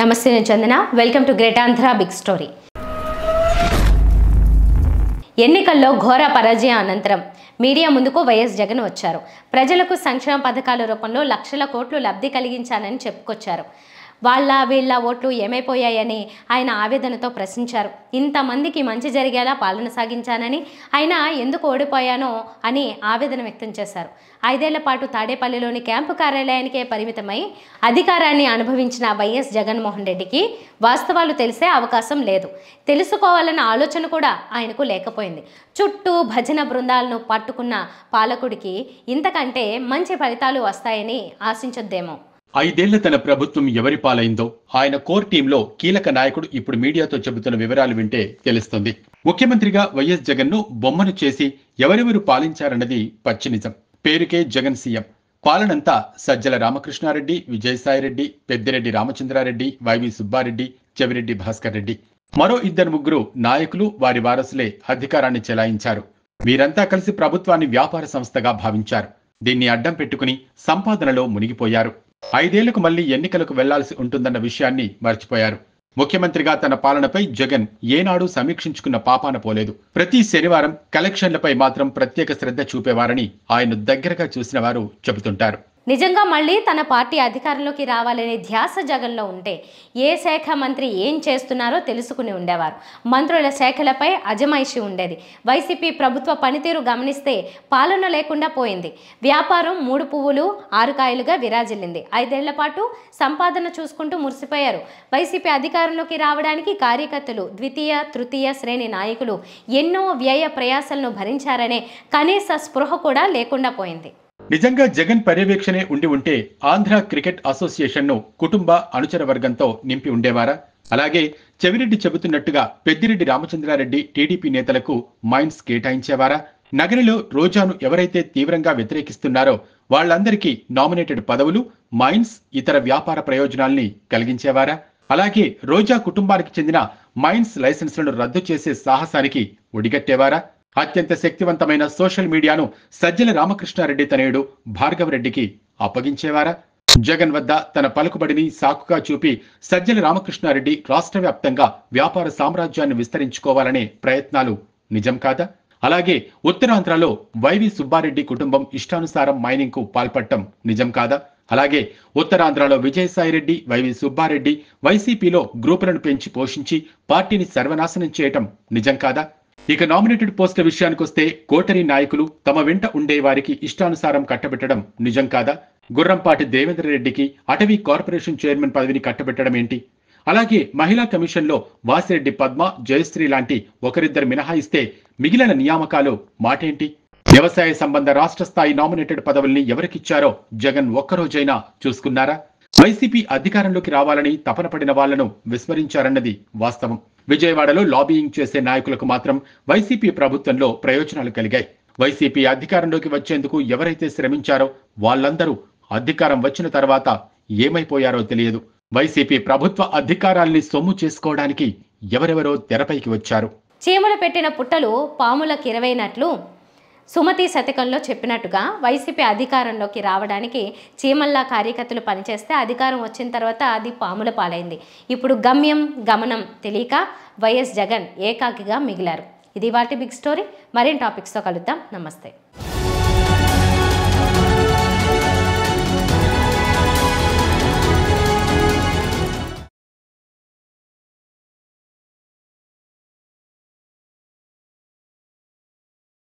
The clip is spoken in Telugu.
నమస్తే నేను Chandana welcome to great Andhra big story ఎన్నికల్లో ఘోర పరాజయ అనంతరం మీడియా ముందుకు వైఎస్ జగన్ వచ్చారు ప్రజలకు సంక్షేమ పథకాల రూపంలో లక్షల కోట్లు లబ్ధి కలిగించానని చెప్పుకొచ్చారు వాళ్ళ వీళ్ళ ఓట్లు ఏమైపోయాయని ఆయన ఆవేదనతో ప్రశ్నించారు ఇంతమందికి మంచి జరిగేలా పాలన సాగించానని ఆయన ఎందుకు ఓడిపోయానో అని ఆవేదన వ్యక్తం చేశారు ఐదేళ్ల పాటు తాడేపల్లిలోని క్యాంపు కార్యాలయానికే పరిమితమై అధికారాన్ని అనుభవించిన వైఎస్ జగన్మోహన్ రెడ్డికి వాస్తవాలు తెలిసే అవకాశం లేదు తెలుసుకోవాలన్న ఆలోచన కూడా ఆయనకు లేకపోయింది చుట్టూ భజన బృందాలను పట్టుకున్న పాలకుడికి ఇంతకంటే మంచి ఫలితాలు వస్తాయని ఆశించొద్దేమో ఐదేళ్ల తన ప్రభుత్వం ఎవరి పాలైందో ఆయన కోర్ టీంలో కీలక నాయకుడు ఇప్పుడు మీడియాతో చెబుతున్న వివరాలు వింటే తెలుస్తుంది ముఖ్యమంత్రిగా వైఎస్ జగన్ను బొమ్మను చేసి ఎవరెవరు పాలించారన్నది పచ్చి నిజం పేరుకే జగన్ సీఎం పాలనంతా సజ్జల రామకృష్ణారెడ్డి విజయసాయిరెడ్డి పెద్దిరెడ్డి రామచంద్రారెడ్డి వైవి సుబ్బారెడ్డి చెవిరెడ్డి భాస్కర్ రెడ్డి మరో ఇద్దరు ముగ్గురు నాయకులు వారి వారసులే అధికారాన్ని చెలాయించారు వీరంతా కలిసి ప్రభుత్వాన్ని వ్యాపార సంస్థగా భావించారు దీన్ని అడ్డం పెట్టుకుని సంపాదనలో మునిగిపోయారు ఐదేళ్లకు మళ్లీ ఎన్నికలకు వెళ్లాల్సి ఉంటుందన్న విషయాన్ని మర్చిపోయారు ముఖ్యమంత్రిగా తన పాలనపై జగన్ ఏనాడు సమీక్షించుకున్న పాపాన పోలేదు ప్రతి శనివారం కలెక్షన్లపై మాత్రం ప్రత్యేక శ్రద్ధ చూపేవారని ఆయన దగ్గరగా చూసిన వారు చెబుతుంటారు నిజంగా మళ్ళీ తన పార్టీ అధికారంలోకి రావాలనే ధ్యాస జగన్లో ఉంటే ఏ శాఖ మంత్రి ఏం చేస్తున్నారో తెలుసుకుని ఉండేవారు మంత్రుల శాఖలపై అజమాయిషి ఉండేది వైసీపీ ప్రభుత్వ పనితీరు గమనిస్తే పాలన లేకుండా పోయింది వ్యాపారం మూడు పువ్వులు ఆరు కాయలుగా విరాజిల్లింది ఐదేళ్ల పాటు సంపాదన చూసుకుంటూ మురిసిపోయారు వైసీపీ అధికారంలోకి రావడానికి కార్యకర్తలు ద్వితీయ తృతీయ శ్రేణి నాయకులు ఎన్నో వ్యయ ప్రయాసలను భరించారనే కనీస స్పృహ కూడా లేకుండా పోయింది నిజంగా జగన్ పర్యవేక్షణే ఉండి ఉంటే ఆంధ్ర క్రికెట్ అసోసియేషన్ను కుటుంబ అనుచర వర్గంతో నింపి ఉండేవారా అలాగే చెవిరెడ్డి చెబుతున్నట్టుగా పెద్దిరెడ్డి రామచంద్రారెడ్డి టీడీపీ నేతలకు మైండ్స్ కేటాయించేవారా నగరిలో రోజాను ఎవరైతే తీవ్రంగా వ్యతిరేకిస్తున్నారో వాళ్లందరికీ నామినేటెడ్ పదవులు మైన్స్ ఇతర వ్యాపార ప్రయోజనాల్ని కలిగించేవారా అలాగే రోజా కుటుంబానికి చెందిన మైన్స్ లైసెన్స్లను రద్దు చేసే సాహసానికి ఒడిగట్టేవారా అత్యంత శక్తివంతమైన సోషల్ మీడియాను సజ్జల రామకృష్ణారెడ్డి తనయుడు భార్గవరెడ్డికి అప్పగించేవారా జగన్ వద్ద తన పలుకుబడిని సాకుగా చూపి సజ్జల రామకృష్ణారెడ్డి రాష్ట్ర వ్యాప్తంగా వ్యాపార సామ్రాజ్యాన్ని విస్తరించుకోవాలనే ప్రయత్నాలు నిజం కాదా అలాగే ఉత్తరాంధ్రలో వైవి సుబ్బారెడ్డి కుటుంబం ఇష్టానుసారం మైనింగ్ కు పాల్పడటం నిజం కాదా అలాగే ఉత్తరాంధ్రలో విజయసాయిరెడ్డి వైవి సుబ్బారెడ్డి వైసీపీలో గ్రూపులను పెంచి పోషించి పార్టీని సర్వనాశనం చేయటం నిజం కాదా ఇక నామినేటెడ్ పోస్టుల విషయానికొస్తే కోటరి నాయకులు తమ వెంట ఉండే వారికి ఇష్టానుసారం కట్టబెట్టడం నిజం కాదా గుర్రంపాటి దేవేంద్ర రెడ్డికి అటవీ కార్పొరేషన్ చైర్మన్ పదవిని కట్టబెట్టడం ఏంటి అలాగే మహిళా కమిషన్లో వాసిరెడ్డి పద్మ జయశ్రీ లాంటి ఒకరిద్దరు మినహాయిస్తే మిగిలిన నియామకాలు మాటేంటి వ్యవసాయ సంబంధ రాష్ట్ర స్థాయి నామినేటెడ్ పదవుల్ని ఎవరికిచ్చారో జగన్ ఒక్కరోజైనా చూసుకున్నారా వైసీపీ అధికారంలోకి రావాలని తపన పడిన వాళ్లను విస్మరించారన్నది వాస్తవం విజయవాడలో లాబీయింగ్ చేసే నాయకులకు మాత్రం వైసీపీ ప్రభుత్వంలో ప్రయోజనాలు కలిగాయి వైసీపీ అధికారంలోకి వచ్చేందుకు ఎవరైతే శ్రమించారో వాళ్ళందరూ అధికారం వచ్చిన తర్వాత ఏమైపోయారో తెలియదు వైసీపీ ప్రభుత్వ అధికారాల్ని సొమ్ము చేసుకోవడానికి ఎవరెవరో తెరపైకి వచ్చారు చీమలు పెట్టిన పుట్టలు పాములకు ఇరవైనట్లు సుమతి శతకంలో చెప్పినట్టుగా వైసీపీ అధికారంలోకి రావడానికి చీమల్లా కార్యకర్తలు పనిచేస్తే అధికారం వచ్చిన తర్వాత అది పాముల పాలైంది ఇప్పుడు గమ్యం గమనం తెలియక వైఎస్ జగన్ ఏకాకిగా మిగిలారు ఇది వాటి బిగ్ స్టోరీ మరిన్ని టాపిక్స్తో కలుద్దాం నమస్తే